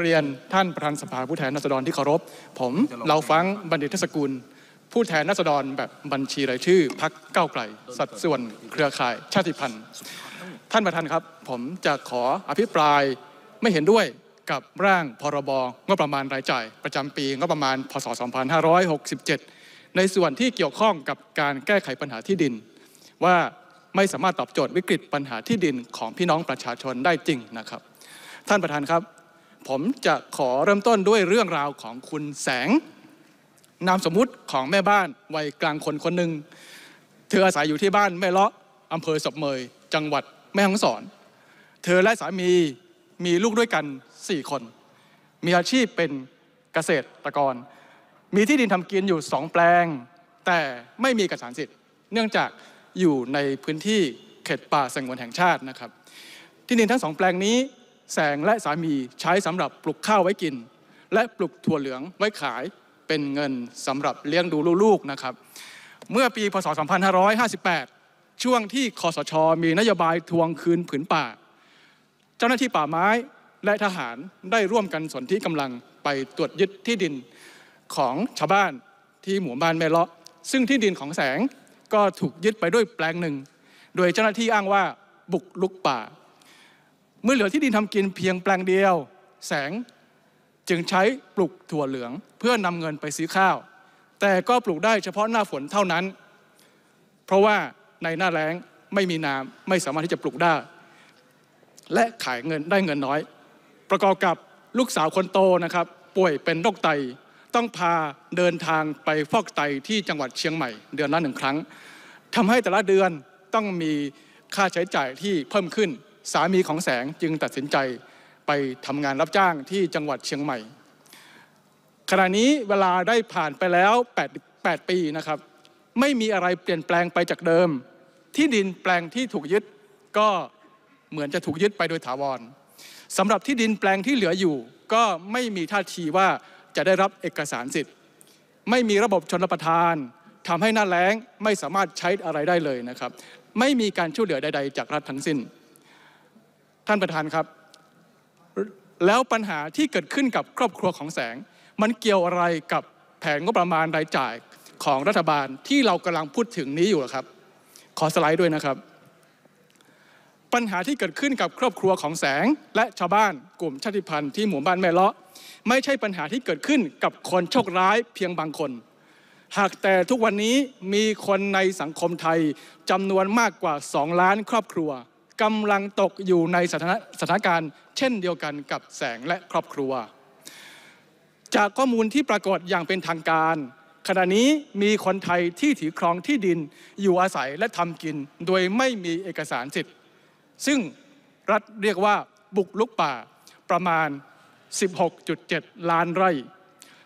เรียนท่านประธานสภาผู้แทนราษฎรที่เคารพผมเราฟังบัณฑิตสกุลผู้แทนราษฎรแบบบัญชีรายชื่อพักเก้าไกล สัดส่วนเครือข่ายชาติพันธุ์ท่านประธานครับ ผมจะขออภิปรายไม่เห็นด้วยกับร่างพรบงบประมาณรายจ่าย ประจำปีงบประมาณ พศ 2567 ในส่วนที่เกี่ยวข้องกับการแก้ไขปัญหาที่ดิน ว่าไม่สามารถตอบโจทย์วิกฤตปัญหาที่ดินของพี่น้องประชาชนได้จริงนะครับ ท่านประธานครับผมจะขอเริ่มต้นด้วยเรื่องราวของคุณแสงนามสมมุติของแม่บ้านวัยกลางคนคนหนึ่งเธออาศัยอยู่ที่บ้านแม่เลาะอำเภอศบเมย จังหวัดแม่ฮ่องสอน เธอและสามีมีลูกด้วยกัน4คน มีอาชีพเป็นเกษตรกร มีที่ดินทำกินอยู่สองแปลง แต่ไม่มีเอกสารสิทธิ์เนื่องจากอยู่ในพื้นที่เขตป่าสงวนแห่งชาตินะครับ ที่ดินทั้งสองแปลงนี้แสงและสามีใช้สำหรับปลูกข้าวไว้กิน และปลูกถั่วเหลืองไว้ขายเป็นเงินสำหรับเลี้ยงดูลูกๆนะครับเมื่อปีพศ2558 ช่วงที่คอสชมีนโยบายทวงคืนผืนป่า เจ้าหน้าที่ป่าไม้และทหารได้ร่วมกันสนที่กำลังไปตรวจยึดที่ดินของชาวบ้านที่หมู่บ้านแม่เลาะซึ่งที่ดินของแสงก็ถูกยึดไปด้วยแปลงหนึ่ง โดยเจ้าหน้าที่อ้างว่าบุกลุกป่าเมื่อเหลือที่ดินทำกินเพียงแปลงเดียวแสงจึงใช้ปลูกถั่วเหลืองเพื่อนำเงินไปซื้อข้าว แต่ก็ปลูกได้เฉพาะหน้าฝนเท่านั้น เพราะว่าในหน้าแล้งไม่มีน้ำไม่สามารถที่จะปลูกได้ และขายเงินได้เงินน้อย ประกอบกับลูกสาวคนโตนะครับป่วยเป็นโรคไต ต้องพาเดินทางไปฟอกไตที่จังหวัดเชียงใหม่เดือนละหนึ่งครั้ง ทำให้แต่ละเดือนต้องมีค่าใช้จ่ายที่เพิ่มขึ้นสามีของแสงจึงตัดสินใจไปทำงานรับจ้างที่จังหวัดเชียงใหม่ ขณะนี้เวลาได้ผ่านไปแล้ว8 8ปีนะครับ ไม่มีอะไรเปลี่ยนแปลงไปจากเดิม ที่ดินแปลงที่ถูกยึดก็เหมือนจะถูกยึดไปโดยถาวรสำหรับที่ดินแปลงที่เหลืออยู่ ก็ไม่มีท่าทีว่าจะได้รับเอกสารสิทธิ์ ไม่มีระบบชนรับประทาน ทำให้หน้าแล้งไม่สามารถใช้อะไรได้เลยนะครับ ไม่มีการช่วยเหลือใดๆจากรัฐทั้งสิ้นท่านประธานครับ แล้วปัญหาที่เกิดขึ้นกับครอบครัวของแสง มันเกี่ยวอะไรกับแผนงบประมาณรายจ่ายของรัฐบาลที่เรากำลังพูดถึงนี้อยู่ครับ ขอสไลด์ด้วยนะครับ ปัญหาที่เกิดขึ้นกับครอบครัวของแสง และชาวบ้านกลุ่มชาติพันธุ์ที่หมู่บ้านแม่เลาะไม่ใช่ปัญหาที่เกิดขึ้นกับคนโชคร้ายเพียงบางคน หากแต่ทุกวันนี้มีคนในสังคมไทยจำนวนมากกว่า2ล้านครอบครัวกำลังตกอยู่ในสถานสถานการณ์ เช่นเดียวกันกับแสงและครอบครัว จากข้อมูลที่ปรากฏอย่างเป็นทางการ ขณะนี้มีคนไทยที่ถือครองที่ดินอยู่อาศัยและทำกิน โดยไม่มีเอกสารสิทธิ์ ซึ่งรัฐเรียกว่าบุกลุกป่า ประมาณ 16.7 ล้านไร่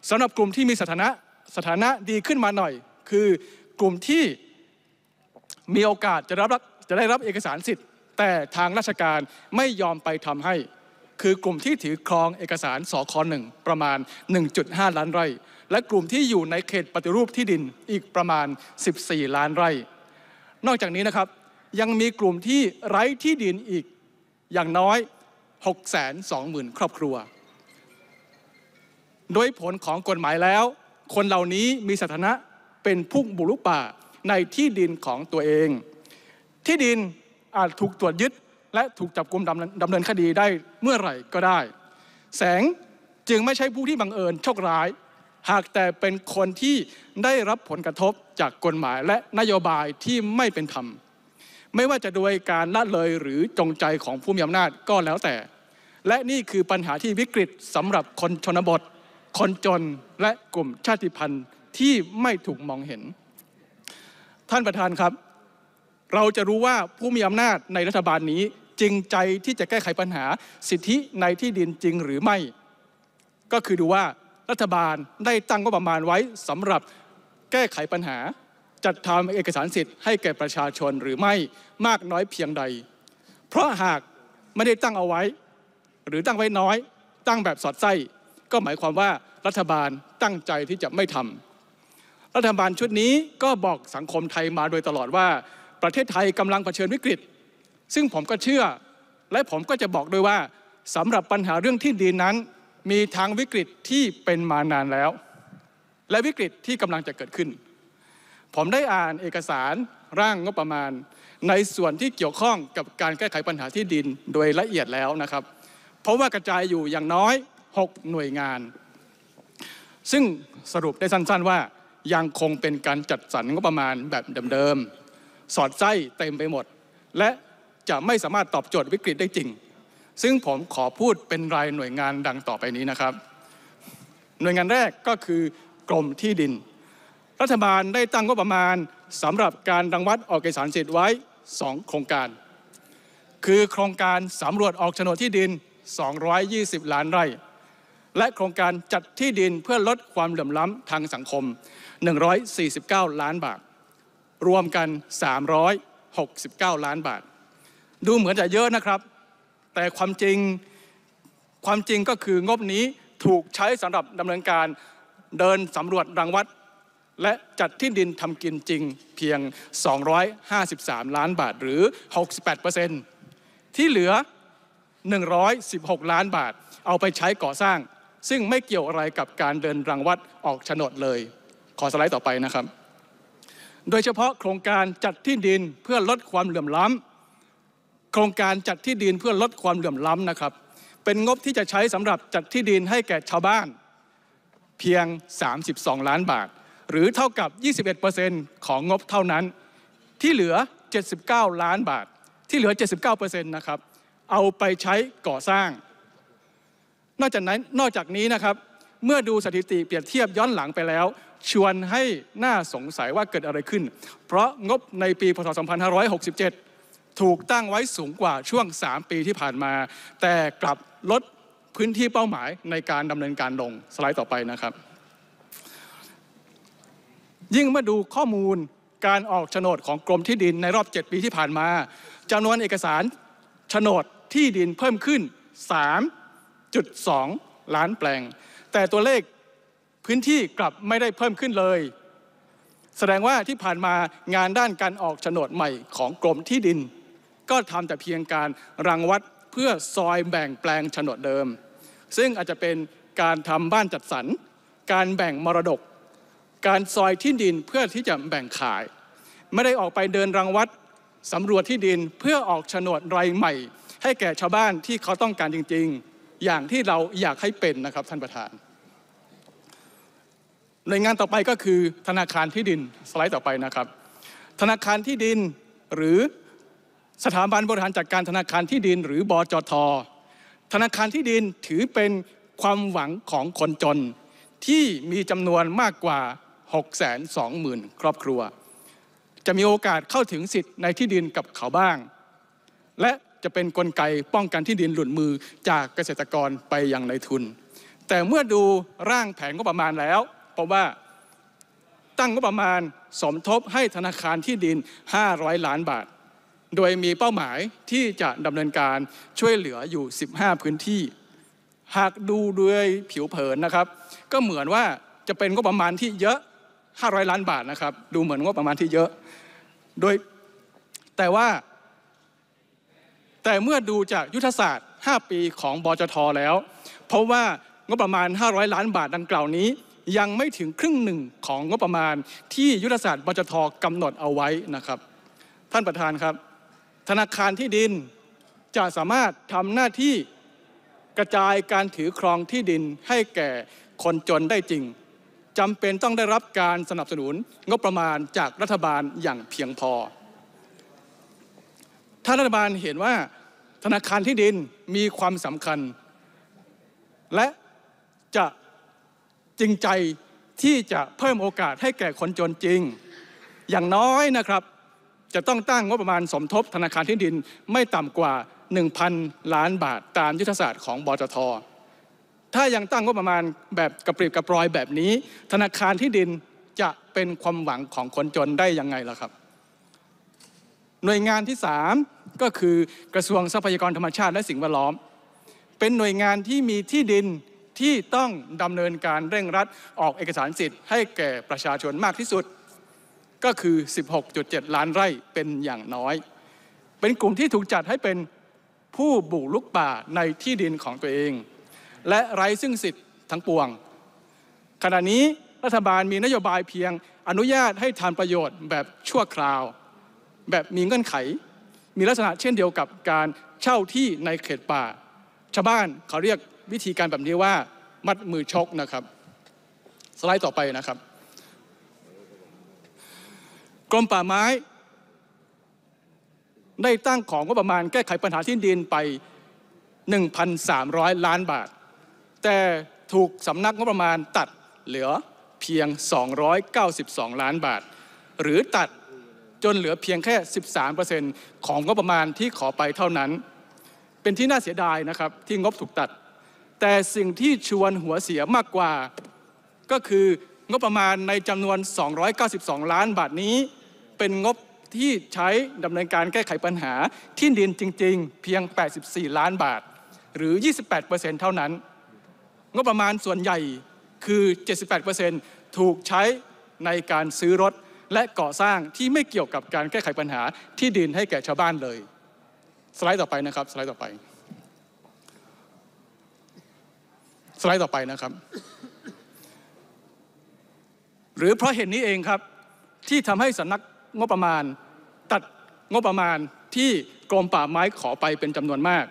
สำหรับกลุ่มที่มีสถานะ สถานะดีขึ้นมาหน่อย คือกลุ่มที่มีโอกาสจะรับจะได้รับเอกสารสิทธิ์แต่ทางราชการไม่ยอมไปทำให้ คือกลุ่มที่ถือครองเอกสารสคหนึ่งประมาณ1.5 ล้านไร่ และกลุ่มที่อยู่ในเขตปฏิรูปที่ดินอีกประมาณ 14 ล้านไร่ นอกจากนี้นะครับยังมีกลุ่มที่ไร้ที่ดินอีกอย่างน้อย620,000ครอบครัว โดยผลของกฎหมายแล้ว คนเหล่านี้มีสถานะเป็นผู้บุรุกป่าในที่ดินของตัวเองที่ดินอาจถูกตรวจยึด และถูกจับกลุมดำเนินคดีได้เมื่อไหร่ก็ได้ แสงจึงไม่ใช่ผู้ที่บังเอิญโชคร้าย หากแต่เป็นคนที่ได้รับผลกระทบจากกฎหมายและนโยบายที่ไม่เป็นธรรมไม่ว่าจะโดยการละเลยหรือจงใจของผู้มีอำนาจก็แล้วแต่ และนี่คือปัญหาที่วิกฤตสำหรับคนชนบท คนจนและกลุ่มชาติพันธุ์ที่ไม่ถูกมองเห็น ท่านประธานครับเราจะรู้ว่าผู้มีอำนาจในรัฐบาลนี้จริงใจที่จะแก้ไขปัญหาสิทธิในที่ดินจริงหรือไม่ ก็คือดูว่ารัฐบาลได้ตั้งงบประมาณไว้สำหรับแก้ไขปัญหาจัดทำเอกสารสิทธิ์ให้แก่ประชาชนหรือไม่มากน้อยเพียงใด เพราะหากไม่ได้ตั้งเอาไว้ หรือตั้งไว้น้อย ตั้งแบบสอดไส้ ก็หมายความว่ารัฐบาลตั้งใจที่จะไม่ทำรัฐบาลชุดนี้ก็บอกสังคมไทยมาโดยตลอดว่าประเทศไทยกำลังเผชิญวิกฤต ซึ่งผมก็เชื่อและผมก็จะบอกด้วยว่าสำหรับปัญหาเรื่องที่ดินนั้น มีทางวิกฤตที่เป็นมานานแล้ว และวิกฤตที่กำลังจะเกิดขึ้น ผมได้อ่านเอกสาร ร่างงบประมาณ ในส่วนที่เกี่ยวข้องกับการแก้ไขปัญหาที่ดินโดยละเอียดแล้วนะครับ เพราะว่ากระจายอยู่อย่างน้อย 6 หน่วยงาน ซึ่งสรุปได้สั้นๆว่ายังคงเป็นการจัดสรรงบประมาณแบบเดิมๆสอดไส้เต็มไปหมด และจะไม่สามารถตอบโจทย์วิกฤตได้จริง ซึ่งผมขอพูดเป็นรายหน่วยงานดังต่อไปนี้นะครับ หน่วยงานแรกก็คือกรมที่ดิน รัฐบาลได้ตั้งงบประมาณสำหรับการรังวัดออกเอกสารสิทธิ์ไว้ 2 โครงการ คือโครงการสำรวจออกโฉนดที่ดิน 220 ล้านไร่ และโครงการจัดที่ดินเพื่อลดความเหลื่อมล้ำทางสังคม 149ล้านบาทรวมกัน 369 ล้านบาท ดูเหมือนจะเยอะนะครับ แต่ความจริง ความจริงก็คืองบนี้ถูกใช้สำหรับดำเนินการเดินสำรวจรังวัด และจัดที่ดินทำกินจริง เพียง 253 ล้านบาท หรือ 68%ที่เหลือ 116 ล้านบาท เอาไปใช้ก่อสร้าง ซึ่งไม่เกี่ยวอะไรกับการเดินรังวัด ออกโฉนดเลย ขอสไลด์ต่อไปนะครับโดยเฉพาะโครงการจัดที่ดินเพื่อลดความเหลื่อมล้ำโครงการจัดที่ดินเพื่อลดความเหลื่อมล้ำนะครับ เป็นงบที่จะใช้สำหรับจัดที่ดินให้แก่ชาวบ้าน เพียง 32 ล้านบาท หรือเท่ากับ 21%ของงบเท่านั้น ที่เหลือ 79 ล้านบาทที่เหลือ79%นะครับเอาไปใช้ก่อสร้าง นอกจากนั้นนอกจากนี้นะครับเมื่อดูสถิติเปรียบเทียบย้อนหลังไปแล้ว ชวนให้น่าสงสัยว่าเกิดอะไรขึ้น เพราะงบในปีพศ2567 ถูกตั้งไว้สูงกว่าช่วง 3 ปีที่ผ่านมา แต่กลับลดพื้นที่เป้าหมายในการดำเนินการลง สไลด์ต่อไปนะครับ ยิ่งมาดูข้อมูลการออกโฉนดของกรมที่ดินในรอบ 7 ปีที่ผ่านมาจำนวนเอกสารโฉนดที่ดินเพิ่มขึ้น 3.2 ล้านแปลงแต่ตัวเลขพื้นที่กลับไม่ได้เพิ่มขึ้นเลย แสดงว่าที่ผ่านมางานด้านการออกโฉนดใหม่ของกรมที่ดิน ก็ทำแต่เพียงการรังวัดเพื่อซอยแบ่งแปลงโฉนดเดิม ซึ่งอาจจะเป็นการทำบ้านจัดสรรการแบ่งมรดก การซอยที่ดินเพื่อที่จะแบ่งขาย ไม่ได้ออกไปเดินรังวัดสำรวจที่ดินเพื่อออกโฉนดรายใหม่ ให้แก่ชาวบ้านที่เขาต้องการจริง ๆ อย่างที่เราอยากให้เป็นนะครับท่านประธานหน่วยงานต่อไปก็คือธนาคารที่ดินสไลด์ต่อไปนะครับ ธนาคารที่ดินหรือสถาบันบริหารจัดการธนาคารที่ดิน หรือบอจทธนาคารที่ดินถือเป็นความหวังของคนจนที่มีจำนวนมากกว่า6 2 0 0 0นครอบครัว จะมีโอกาสเข้าถึงสิทธิ์ในที่ดินกับเขาบ้าง และจะเป็นนกลไกป้องกันที่ดินหลุดมือจากเกษตรกรไปยังในทุน แต่เมื่อดูร่างแผนงบประมาณแล้วเพราะว่าตั้งงบประมาณสมทบให้ธนาคารที่ดิน 500 ล้านบาท โดยมีเป้าหมายที่จะดำเนินการช่วยเหลืออยู่ 15 พื้นที่ หากดูด้วยผิวเผินนะครับ ก็เหมือนว่าจะเป็นงบประมาณที่เยอะ 500 ล้านบาทนะครับ ดูเหมือนงบประมาณที่เยอะ โดยแต่ว่า แต่เมื่อดูจากยุทธศาสตร์ 5 ปีของบจทแล้ว เพราะว่างบประมาณ 500 ล้านบาทดังกล่าวนี้ยังไม่ถึงครึ่งหนึ่งของงบประมาณ ที่ยุทธศาสตร์บจทกำหนดเอาไว้นะครับ ท่านประธานครับ ธนาคารที่ดินจะสามารถทำหน้าที่กระจายการถือครองที่ดินให้แก่คนจนได้จริงจำเป็นต้องได้รับการสนับสนุนงบประมาณจากรัฐบาลอย่างเพียงพอถ้ารัฐบาลเห็นว่า ธนาคารที่ดินมีความสำคัญ และจะจริงใจที่จะเพิ่มโอกาสให้แก่คนจนจริง อย่างน้อยนะครับ จะต้องตั้งงบประมาณสมทบธนาคารที่ดินไม่ต่ำกว่า 1,000 ล้านบาทตามยุทธศาสตร์ของบจทถ้ายังตั้งงบประมาณแบบกระปรีบกระปรอยแบบนี้ ธนาคารที่ดินจะเป็นความหวังของคนจนได้ยังไงล่ะครับ หน่วยงานที่ 3 ก็คือกระทรวงทรัพยากรธรรมชาติและสิ่งแวดล้อม เป็นหน่วยงานที่มีที่ดินที่ต้องดำเนินการเร่งรัดออกเอกสารสิทธิ์ให้แก่ประชาชนมากที่สุด ก็คือ 16.7 ล้านไร่ เป็นอย่างน้อย เป็นกลุ่มที่ถูกจัดให้เป็นผู้บุกลุกป่าในที่ดินของตัวเอง และไร้ซึ่งสิทธิ์ทั้งปวง ขณะนี้รัฐบาลมีนโยบายเพียงอนุญาตให้ทำประโยชน์ แบบชั่วคราว แบบมีเงื่อนไข มีลักษณะเช่นเดียวกับการเช่าที่ในเขตป่า ชาวบ้านเขาเรียกวิธีการแบบนี้ว่ามัดมือชกนะครับ สไลด์ต่อไปนะครับ กรมป่าไม้ ได้ตั้งของงบประมาณแก้ไขปัญหาที่ดินไป 1,300 ล้านบาท แต่ถูกสำนักงบประมาณตัดเหลือเพียง 292 ล้านบาท หรือตัดจนเหลือเพียงแค่ 13%ของงบประมาณที่ขอไปเท่านั้น เป็นที่น่าเสียดายนะครับที่งบถูกตัดแต่สิ่งที่ชวนหัวเสียมากกว่าก็คืองบประมาณในจำนวน 292 ล้านบาทนี้ เป็นงบที่ใช้ดำเนินการแก้ไขปัญหาที่ดินจริงๆเพียง 84 ล้านบาท หรือ 28%เท่านั้น งบประมาณส่วนใหญ่คือ 78%ถูกใช้ในการซื้อรถและก่อสร้างที่ไม่เกี่ยวกับการแก้ไขปัญหาที่ดินให้แก่ชาวบ้านเลย สไลด์ต่อไปนะครับสไลด์ต่อไปสไลด์ต่อไปนะครับ หรือเพราะเห็นนี้เองครับที่ทำให้สนักงบประมาณ ตัดงบประมาณที่กรมป่าไม้ขอไปเป็นจำนวนมาก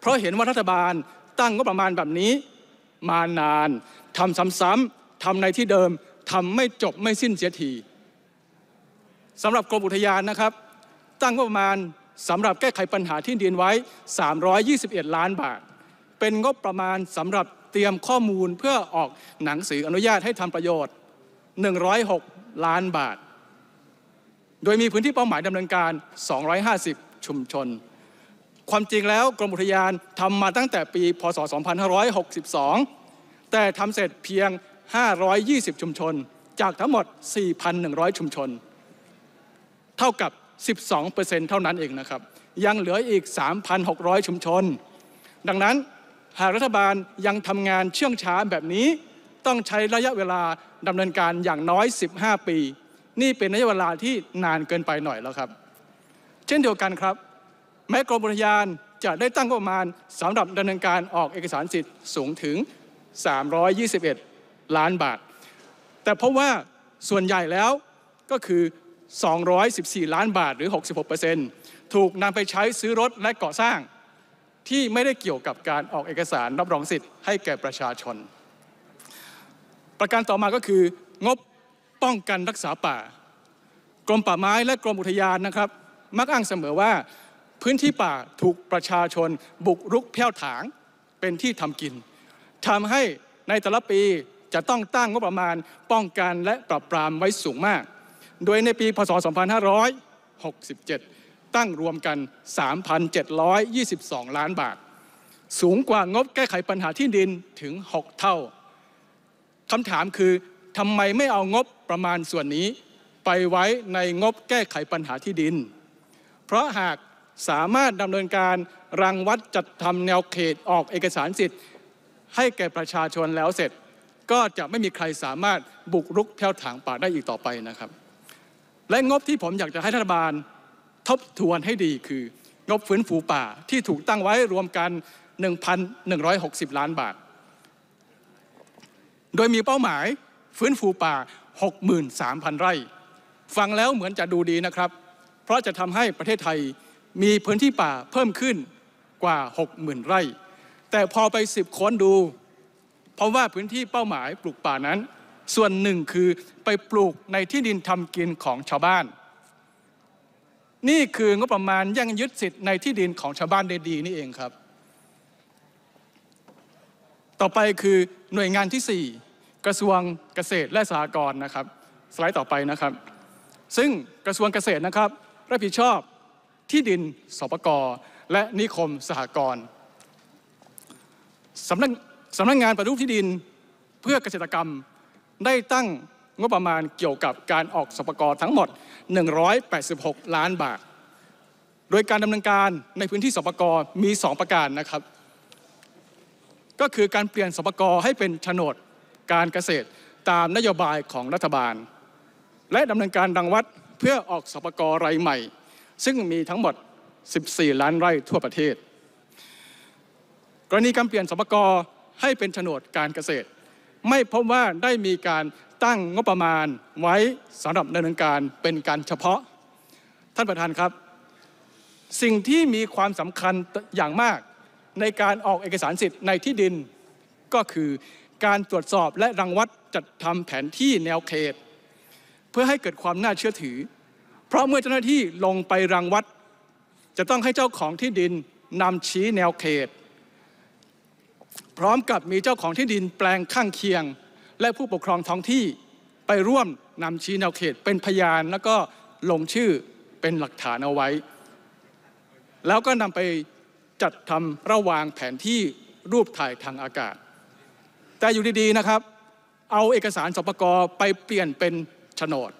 เพราะเห็นว่ารัฐบาลตั้งงบประมาณแบบนี้ มานานทำซ้ำๆทำในที่เดิมทำไม่จบไม่สิ้นเสียทีสำหรับกรมอุทยานนะครับ ตั้งงบประมาณสำหรับแก้ไขปัญหาที่ดินไว้321 ล้านบาท เป็นงบประมาณสำหรับเตรียมข้อมูลเพื่อออกหนังสืออนุญาตให้ทำประโยชน์ 106 ล้านบาท โดยมีพื้นที่เป้าหมายดำเนินการ 250 ชุมชน ความจริงแล้วกรมอุทยานทำมาตั้งแต่ปีพศ 2562 แต่ทำเสร็จเพียง 520 ชุมชน จากทั้งหมด 4,100 ชุมชน เท่ากับ 12%เท่านั้นเองนะครับ ยังเหลืออีก 3,600 ชุมชน ดังนั้นหากรัฐบาลยังทำงานเชื่องช้าแบบนี้ต้องใช้ระยะเวลาดำเนินการอย่างน้อย 15 ปี นี่เป็นระยะเวลาที่นานเกินไปหน่อยแล้วครับ เช่นเดียวกันครับ แม้กรมบุทยานจะได้ตั้งประมาณสำหรับดำเนินการออกเอกสารสิทธิ์สูงถึง 321 ล้านบาท แต่เพราะว่าส่วนใหญ่แล้วก็คือ 214 ล้านบาทหรือ 66%ถูกนำไปใช้ซื้อรถและก่อสร้างที่ไม่ได้เกี่ยวกับการออกเอกสารรับรองสิทธิ์ให้แก่ประชาชน ประการต่อมาก็คือ งบป้องกันรักษาป่ากรมป่าไม้และกรมอุทยานนะครับ มักอ้างเสมอว่า พื้นที่ป่าถูกประชาชนบุกรุกเพี้ยวถางเป็นที่ทำกินทำให้ในแต่ละปีจะต้องตั้งงบประมาณ ป้องกันและปราบปรามไว้สูงมาก โดยในปีพศ 2567ตั้งรวมกัน 3,722 ล้านบาท สูงกว่างบแก้ไขปัญหาที่ดินถึง 6 เท่าคำถามคือทำไมไม่เอางบประมาณส่วนนี้ ไปไว้ในงบแก้ไขปัญหาที่ดิน เพราะหากสามารถดำเนินการรังวัดจัดทำแนวเขตออกเอกสารสิทธิ์ให้แก่ประชาชนแล้วเสร็จ ก็จะไม่มีใครสามารถบุกรุกแถวถางป่าได้อีกต่อไปนะครับ และงบที่ผมอยากจะให้รัฐบาลทบทวนให้ดีคืองบฟื้นฟูป่าที่ถูกตั้งไว้รวมกัน1,160ล้านบาท โดยมีเป้าหมายฟื้นฟูป่า63,000ไร่ ฟังแล้วเหมือนจะดูดีนะครับ เพราะจะทำให้ประเทศไทยมีพื้นที่ป่าเพิ่มขึ้นกว่า 60,000 ไร่ แต่พอไปสิบค้นดู เพราะว่าพื้นที่เป้าหมายปลูกป่านั้น ส่วนหนึ่งคือไปปลูกในที่ดินทำกินของชาวบ้านนี่คืองบประมาณยั่งยึดสิทธิ์ในที่ดินของชาวบ้านได้ดีนี่เองครับ ต่อไปคือหน่วยงานที่ 4 กระทรวงเกษตรและสหกรณ์นะครับ สไลด์ต่อไปนะครับ ซึ่งกระทรวงเกษตรนะครับรับผิดชอบที่ดินสปกรและนิคมสหกรณ์สำนักสำนักงานประรูปที่ดินเพื่อเกษตรกรรมได้ตั้งงบประมาณเกี่ยวกับการออกสปกรทั้งหมด 186 ล้านบาท โดยการดำเนินการในพื้นที่สปกรมี 2 ประการนะครับ ก็คือการเปลี่ยนสปกรให้เป็นโฉนดการเกษตรตามนโยบายของรัฐบาล และดำเนินการดังวัดเพื่อออกสปกรรายใหม่ ซึ่งมีทั้งหมด 14 ล้านไร่ทั่วประเทศ กรณีการเปลี่ยนสปกรให้เป็นโฉนดการเกษตรไม่พบว่าได้มีการตั้งงบประมาณไว้สำหรับดำเนินการเป็นการเฉพาะ ท่านประธานครับ สิ่งที่มีความสำคัญอย่างมาก ในการออกเอกสารสิทธิ์ในที่ดิน ก็คือการตรวจสอบและรังวัดจัดทำแผนที่แนวเขต เพื่อให้เกิดความน่าเชื่อถือ เพราะเมื่อเจ้าหน้าที่ลงไปรังวัด จะต้องให้เจ้าของที่ดินนำชี้แนวเขตพร้อมกับมีเจ้าของที่ดินแปลงข้างเคียง และผู้ปกครองท้องที่ไปร่วมนำชี้แนวเขตเป็นพยานแล้วก็ลงชื่อเป็นหลักฐานเอาไว้ แล้วก็นำไปจัดทำระวางแผนที่รูปถ่ายทางอากาศ แต่อยู่ดีๆนะครับ เอาเอกสารสปกรไปเปลี่ยนเป็นโฉนด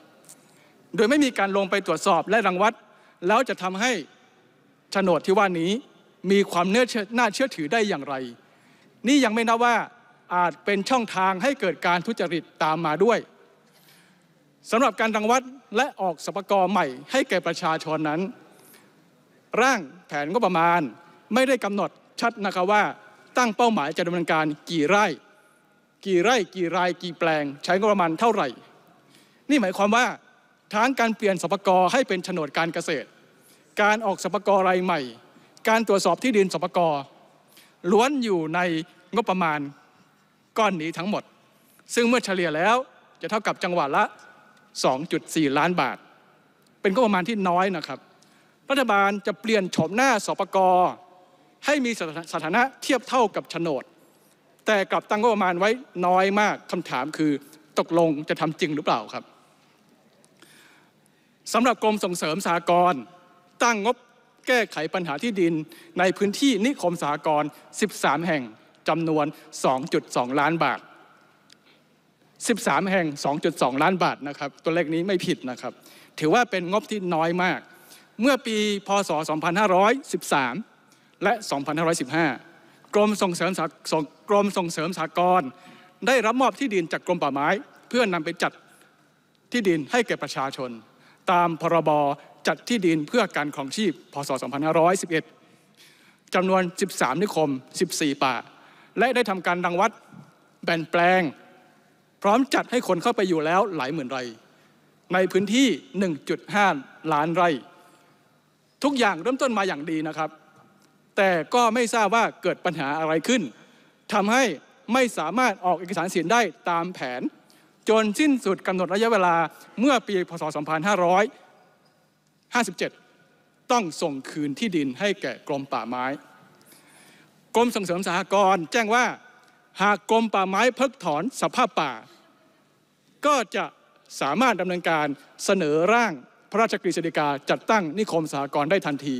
โดยไม่มีการลงไปตรวจสอบและรังวัด แล้วจะทำให้โฉนดที่ว่านี้มีความน่าเชื่อถือได้อย่างไรนี่ยังไม่นับว่าอาจเป็นช่องทางให้เกิดการทุจริตตามมาด้วยสำหรับการรังวัดและออกสปกรใหม่ ให้แก่ประชาชนนั้น ร่างแผนก็ประมาณ ไม่ได้กำหนดชัดนะคะว่า ตั้งเป้าหมายจะดำเนินการกี่ไร่ กี่ไร่กี่ราย กี่แปลง ใช้งบประมาณ เท่าไหร่ นี่หมายความว่าทั้งการเปลี่ยนสปกรให้เป็นโฉนดการเกษตร การออกสปกรรายใหม่ การตรวจสอบที่ดินสปกรล้วนอยู่ในงบประมาณก้อนนี้ทั้งหมด ซึ่งเมื่อเฉลี่ยแล้วจะเท่ากับจังหวัดละ 2.4 ล้านบาท เป็นงบประมาณที่น้อยนะครับรัฐบาลจะเปลี่ยนโฉมหน้าสปกรให้มีสถานะเทียบเท่ากับโฉนด แต่กลับตั้งงบประมาณไว้น้อยมากคำถามคือตกลงจะทำจริงหรือเปล่าครับสำหรับกรมส่งเสริมสากรตั้งงบแก้ไขปัญหาที่ดินในพื้นที่นิคมสหกรณ์13 แห่งจำนวน 2.2 ล้านบาท 13 แห่ง 2.2 ล้านบาทนะครับ ตัวเลขนี้ไม่ผิดนะครับ ถือว่าเป็นงบที่น้อยมาก เมื่อปีพศ 2513 และ 2515 กรมส่งเสริมกรมส่งเสริมสหกรณ์ได้รับมอบที่ดินจากกรมป่าไม้ เพื่อนำไปจัดที่ดินให้แก่ประชาชนตามพรบจัดที่ดินเพื่อการของชีพ พศ 2511 จำนวน 13 นิคม 14 ป่า และได้ทำการดังวัดแบ่งแปลง พร้อมจัดให้คนเข้าไปอยู่แล้วหลายหมื่นไร่ ในพื้นที่ 1.5 ล้านไร่ ทุกอย่างเริ่มต้นมาอย่างดีนะครับ แต่ก็ไม่ทราบว่าเกิดปัญหาอะไรขึ้นทำให้ไม่สามารถออกเอกสารสินได้ตามแผน จนสิ้นสุดกำหนดระยะเวลาเมื่อปีพศ 2500 57 ต้องส่งคืนที่ดินให้แก่กรมป่าไม้ กรมส่งเสริมสหกรณ์แจ้งว่าหากกรมป่าไม้เพิกถอนสภาพป่า ก็จะสามารถดำเนินการเสนอร่างพระราชกฤษฎีกาจัดตั้งนิคมสหกรณ์ได้ทันที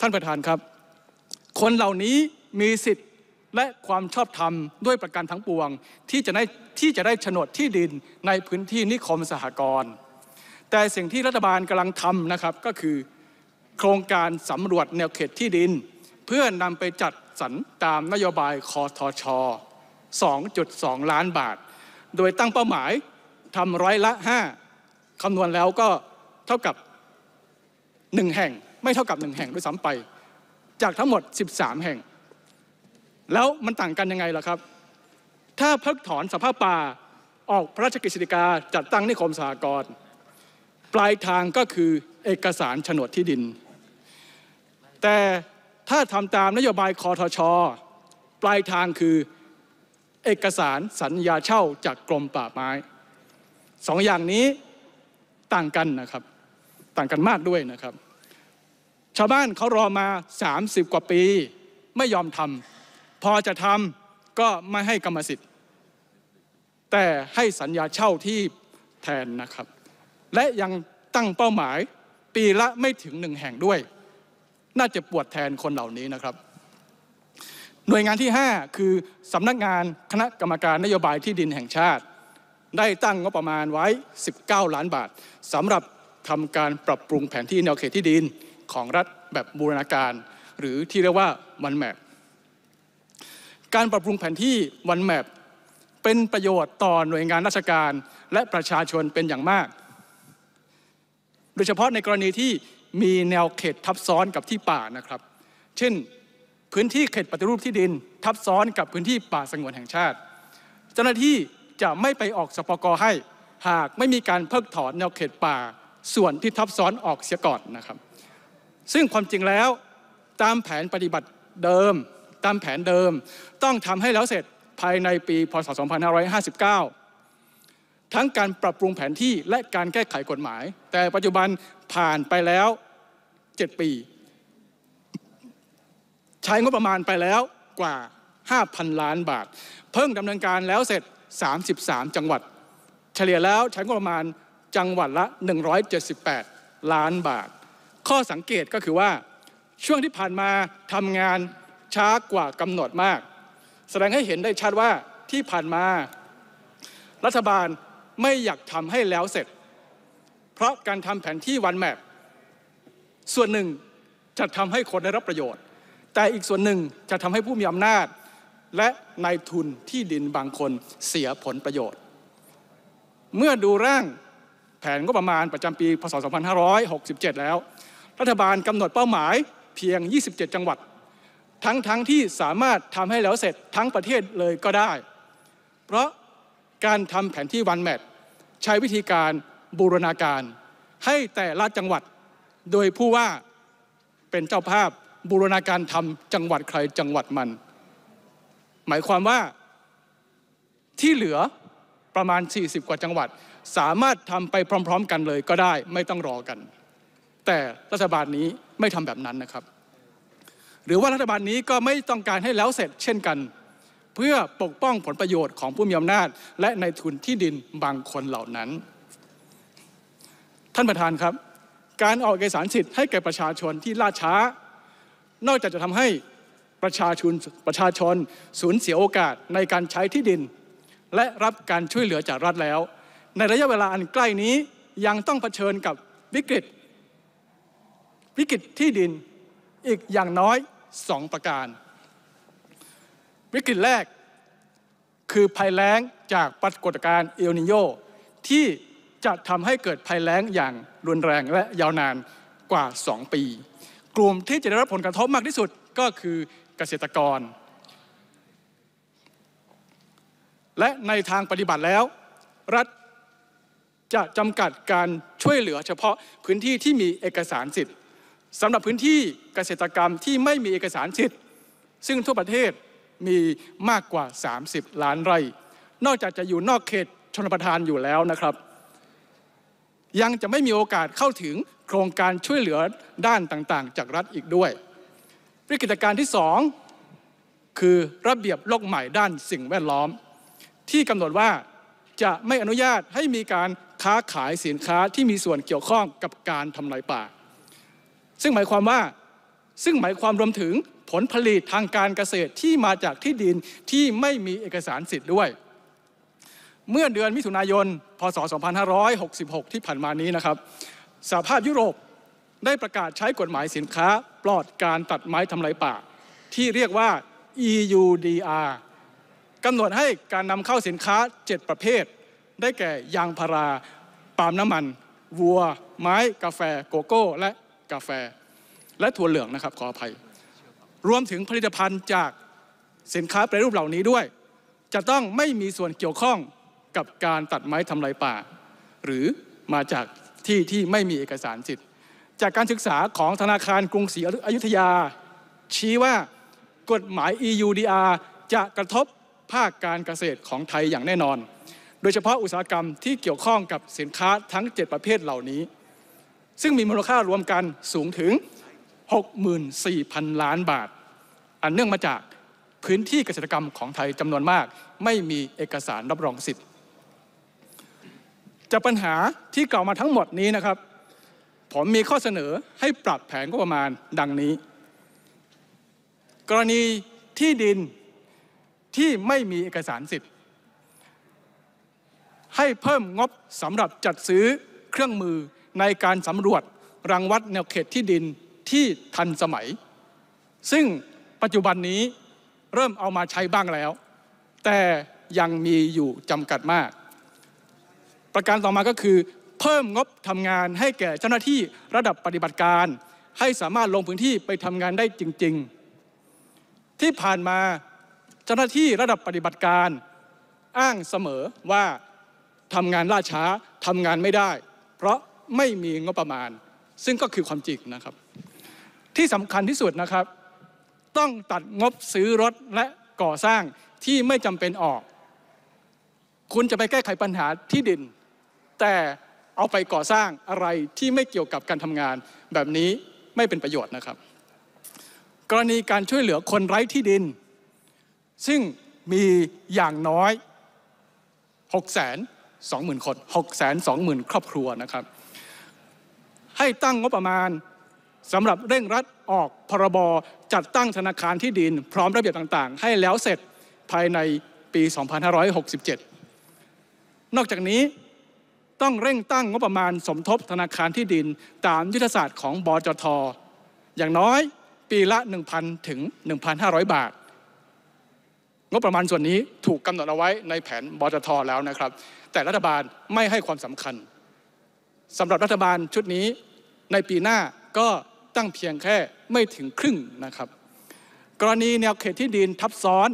ท่านประธานครับ คนเหล่านี้มีสิทธิ์และความชอบธรรมด้วยประการทั้งปวง ที่จะได้ที่จะได้โฉนดที่ดินในพื้นที่นิคมสหกรณ์แต่สิ่งที่รัฐบาลกำลังทำนะครับ ก็คือโครงการสำรวจแนวเขตที่ดิน เพื่อนำไปจัดสรรตามนโยบายคอทช 2.2 ล้านบาท โดยตั้งเป้าหมายทำร้อยละ 5คำนวณแล้วก็เท่ากับ 1 แห่ง ไม่เท่ากับ1แห่งด้วยซ้ำไป จากทั้งหมด 13 แห่ง แล้วมันต่างกันยังไงล่ะครับ ถ้าเพิกถอนสภาพป่าออกพระราชกฤษฎิกาจัดตั้งนิคมสหกรณ์ปลายทางก็คือเอกสารโฉนดที่ดิน แต่ถ้าทำตามนโยบายคอทชอปลายทางคือเอกสารสัญญาเช่าจากกรมป่าไม้ สองอย่างนี้ต่างกันนะครับ ต่างกันมากด้วยนะครับ ชาวบ้านเขารอมา 30 กว่าปี ไม่ยอมทำพอจะทำก็ไม่ให้กรรมสิทธิ์ แต่ให้สัญญาเช่าที่แทนนะครับและยังตั้งเป้าหมายปีละไม่ถึงหนึ่งแห่งด้วย น่าจะปวดแทนคนเหล่านี้นะครับ หน่วยงานที่ 5 คือสำนักงานคณะกรรมการนโยบายที่ดินแห่งชาติ ได้ตั้งงบประมาณไว้ 19 ล้านบาทสำหรับทำการปรับปรุงแผนที่แนวเขตที่ดินของรัฐแบบบูรณาการ หรือที่เรียกว่าวันแมปการปรับปรุงแผนที่วันแมปเป็นประโยชน์ต่อหน่วยงานราชการและประชาชนเป็นอย่างมากโดยเฉพาะในกรณีที่มีแนวเขตทับซ้อนกับที่ป่านะครับ เช่นพื้นที่เขตปฏิรูปที่ดินทับซ้อนกับพื้นที่ป่าสงวนแห่งชาติ เจ้าหน้าที่จะไม่ไปออกสปกให้หากไม่มีการเพิกถอนแนวเขตป่าส่วนที่ทับซ้อนออกเสียก่อนนะครับ ซึ่งความจริงแล้วตามแผนปฏิบัติเดิม ตามแผนเดิม ต้องทำให้แล้วเสร็จภายในปีพศ2559ทั้งการปรับปรุงแผนที่และการแก้ไขกฎหมาย แต่ปัจจุบันผ่านไปแล้ว 7 ปี ใช้งบประมาณไปแล้วกว่า 5,000 ล้านบาท เพิ่งดำเนินการแล้วเสร็จ33จังหวัด เฉลี่ยแล้วใช้งบประมาณจังหวัดละ 178 ล้านบาท ข้อสังเกตก็คือว่า ช่วงที่ผ่านมาทำงานช้ากว่ากำหนดมาก แสดงให้เห็นได้ชัดว่าที่ผ่านมารัฐบาลไม่อยากทำให้แล้วเสร็จ เพราะการทำแผนที่วันแมปส่วนหนึ่งจะทำให้คนได้รับประโยชน์ แต่อีกส่วนหนึ่งจะทำให้ผู้มีอำนาจ และนายทุนที่ดินบางคนเสียผลประโยชน์ เมื่อดูร่างแผนก็ประมาณประจำปีพศ 2567 แล้ว รัฐบาลกำหนดเป้าหมาย เพียง 27 จังหวัด ทั้งๆทที่สามารถทำให้แล้วเสร็จทั้งประเทศเลยก็ได้ เพราะการทำแผนที่วันแมทใช้วิธีการบูรณาการให้แต่ละจังหวัดโดยผู้ว่าเป็นเจ้าภาพบูรณาการทำจังหวัดใครจังหวัดมัน หมายความว่าที่เหลือประมาณ40กว่าจังหวัด สามารถทำไปพร้อม ๆ กันเลยก็ได้ไม่ต้องรอกัน แต่รัฐบาลนี้ไม่ทำแบบนั้นนะครับ หรือว่ารัฐบาลนี้ก็ไม่ต้องการให้แล้วเสร็จเช่นกันเพื่อปกป้องผลประโยชน์ของผู้มีอำนาจ และในทุนที่ดินบางคนเหล่านั้น ท่านประธานครับ การออกเอกสารสิทธิ์ให้แก่ประชาชนที่ล่าช้า นอกจากจะทำให้ประชาชนประชาชนสูญเสียโอกาสในการใช้ที่ดิน และรับการช่วยเหลือจากรัฐแล้ว ในระยะเวลาอันใกล้นี้ยังต้องเผชิญกับวิกฤต วิกฤตที่ดินอีกอย่างน้อย2ประการวิกฤตแรกคือภัยแล้งจากปรากฏการณ์เอลนิโยที่จะทำให้เกิดภัยแล้งอย่างรุนแรงและยาวนานกว่า 2 ปี กลุ่มที่จะได้รับผลกระทบมากที่สุดก็คือเกษตรกร และในทางปฏิบัติแล้ว รัฐจะจำกัดการช่วยเหลือเฉพาะพื้นที่ที่มีเอกสารสิทธิ์สำหรับพื้นที่เกษตรกรรมที่ไม่มีเอกสารสิทธิ์ ซึ่งทั่วประเทศมีมากกว่า 30 ล้านไร่ นอกจากจะอยู่นอกเขตชนประทานอยู่แล้วนะครับ ยังจะไม่มีโอกาสเข้าถึงโครงการช่วยเหลือด้านต่างๆ จากรัฐอีกด้วยวิกฤตการณ์ที่ 2 คือระเบียบโลกใหม่ด้านสิ่งแวดล้อม ที่กำหนดว่าจะไม่อนุญาตให้มีการค้าขายสินค้าที่มีส่วนเกี่ยวข้องกับการทำลายป่า ซึ่งหมายความว่าซึ่งหมายความรวมถึงผลผลิตทางการเกษตรที่มาจากที่ดินที่ไม่มีเอกสารสิทธิ์ด้วย เมื่อเดือนมิถุนายน พศ 2566 ที่ผ่านมานี้นะครับ สหภาพยุโรปได้ประกาศใช้กฎหมายสินค้า ปลอดการตัดไม้ทำลายป่าที่เรียกว่า EUDR กำหนดให้การนำเข้าสินค้า7ประเภท ได้แก่ ยางพารา ปาล์มน้ำมัน วัว ไม้ กาแฟ โกโก้ และกาแฟ และถั่วเหลืองนะครับขออภัยรวมถึงผลิตภัณฑ์จากสินค้าแปรรูปเหล่านี้ด้วย จะต้องไม่มีส่วนเกี่ยวข้องกับการตัดไม้ทำลายป่า หรือมาจากที่ที่ไม่มีเอกสารสิทธิ์ จากการศึกษาของธนาคารกรุงศรีอยุธยา ชี้ว่ากฎหมาย EUDR จะกระทบภาคการเกษตรของไทยอย่างแน่นอน โดยเฉพาะอุตสาหกรรมที่เกี่ยวข้องกับสินค้าทั้ง 7 ประเภทเหล่านี้ ซึ่งมีมูลค่ารวมกันสูงถึง64,000 ล้านบาท อันเนื่องมาจากพื้นที่เกษตรกรรมของไทยจำนวนมาก ไม่มีเอกสารรับรองสิทธิ์ จะปัญหาที่กล่าวมาทั้งหมดนี้นะครับ ผมมีข้อเสนอให้ปรับแผนก็ประมาณดังนี้ กรณีที่ดินที่ไม่มีเอกสารสิทธิ์ ให้เพิ่มงบสำหรับจัดซื้อเครื่องมือในการสำรวจ รังวัดแนวเขตที่ดินที่ทันสมัย ซึ่งปัจจุบันนี้เริ่มเอามาใช้บ้างแล้ว แต่ยังมีอยู่จำกัดมาก ประการต่อมาก็คือ เพิ่มงบทำงานให้แก่เจ้าหน้าที่ระดับปฏิบัติการ ให้สามารถลงพื้นที่ไปทำงานได้จริง ๆ ที่ผ่านมาเจ้าหน้าที่ระดับปฏิบัติการอ้างเสมอว่าทำงานล่าช้าทำงานไม่ได้ เพราะไม่มีงบประมาณ ซึ่งก็คือความจริงนะครับที่สำคัญที่สุดนะครับ ต้องตัดงบซื้อรถและก่อสร้างที่ไม่จำเป็นออก คุณจะไปแก้ไขปัญหาที่ดิน แต่เอาไปก่อสร้างอะไรที่ไม่เกี่ยวกับการทำงานแบบนี้ไม่เป็นประโยชน์นะครับ กรณีการช่วยเหลือคนไร้ที่ดิน ซึ่งมีอย่างน้อย6 2 0 0 0 0คน6 2 0 0 0 0 ครอบครัวนะครับ ให้ตั้งงบประมาณสำหรับเร่งรัดออกพรบจัดตั้งธนาคารที่ดิน พร้อมระเบียบต่างๆให้แล้วเสร็จภายในปี 2567 นอกจากนี้ต้องเร่งตั้งงบประมาณสมทบธนาคารที่ดินตามยุทธศาสตร์ของบจท อย่างน้อยปีละ 1,000 ถึง 1,500 บาท งบประมาณส่วนนี้ถูกกำหนดเอาไว้ในแผนบจทแล้วนะครับ แต่รัฐบาลไม่ให้ความสำคัญสำหรับรัฐบาลชุดนี้ในปีหน้าก็ตั้งเพียงแค่ไม่ถึงครึ่งนะครับ กรณีแนวเขตที่ดินทับซ้อน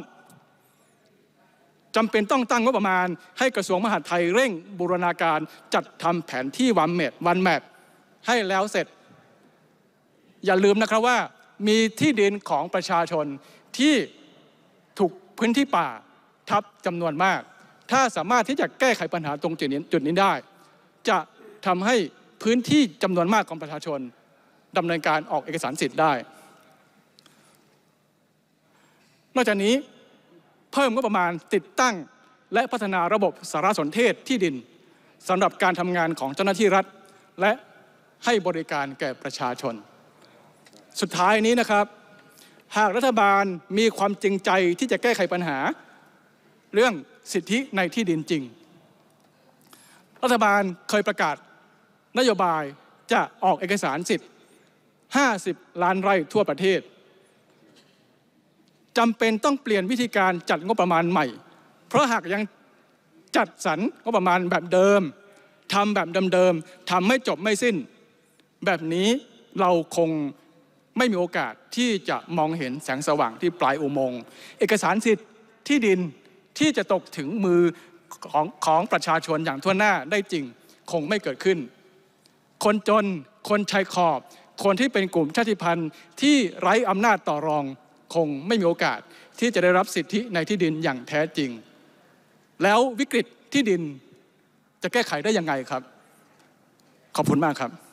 จำเป็นต้องตั้งงบประมาณ ให้กระทรวงมหาดไทยเร่งบูรณาการจัดทำแผนที่วันแมทวันแมทให้แล้วเสร็จ อย่าลืมนะครับว่ามีที่ดินของประชาชนที่ถูกพื้นที่ป่าทับจำนวนมาก ถ้าสามารถที่จะแก้ไขปัญหาตรงจุดนี้จุดนี้ได้ จะทำให้พื้นที่จำนวนมากของประชาชนดำเนินการออกเอกสารสิทธิ์ได้ นอกจากนี้เพิ่มงบประมาณติดตั้งและพัฒนาระบบสารสนเทศที่ดินสำหรับการทำงานของเจ้าหน้าที่รัฐ และให้บริการแก่ประชาชน สุดท้ายนี้นะครับ หากรัฐบาลมีความจริงใจที่จะแก้ไขปัญหา เรื่องสิทธิในที่ดินจริง รัฐบาลเคยประกาศนโยบายจะออกเอกสารสิทธิ50 ล้านไร่ทั่วประเทศจำเป็นต้องเปลี่ยนวิธีการจัดงบประมาณใหม่ เพราะหากยังจัดสรรงบประมาณแบบเดิมทำแบบเดิมๆทำไม่จบไม่สิ้น แบบนี้เราคงไม่มีโอกาสที่จะมองเห็นแสงสว่างที่ปลายอุโมงค์ เอกสารสิทธิ์ที่ดินที่จะตกถึงมือของของประชาชนอย่างทั่วหน้าได้จริงคงไม่เกิดขึ้น คนจนคนชายขอบคนที่เป็นกลุ่มชาติพันธุ์ที่ไร้อำนาจต่อรอง คงไม่มีโอกาสที่จะได้รับสิทธิในที่ดินอย่างแท้จริง แล้ววิกฤตที่ดินจะแก้ไขได้ยังไงครับ ขอบคุณมากครับ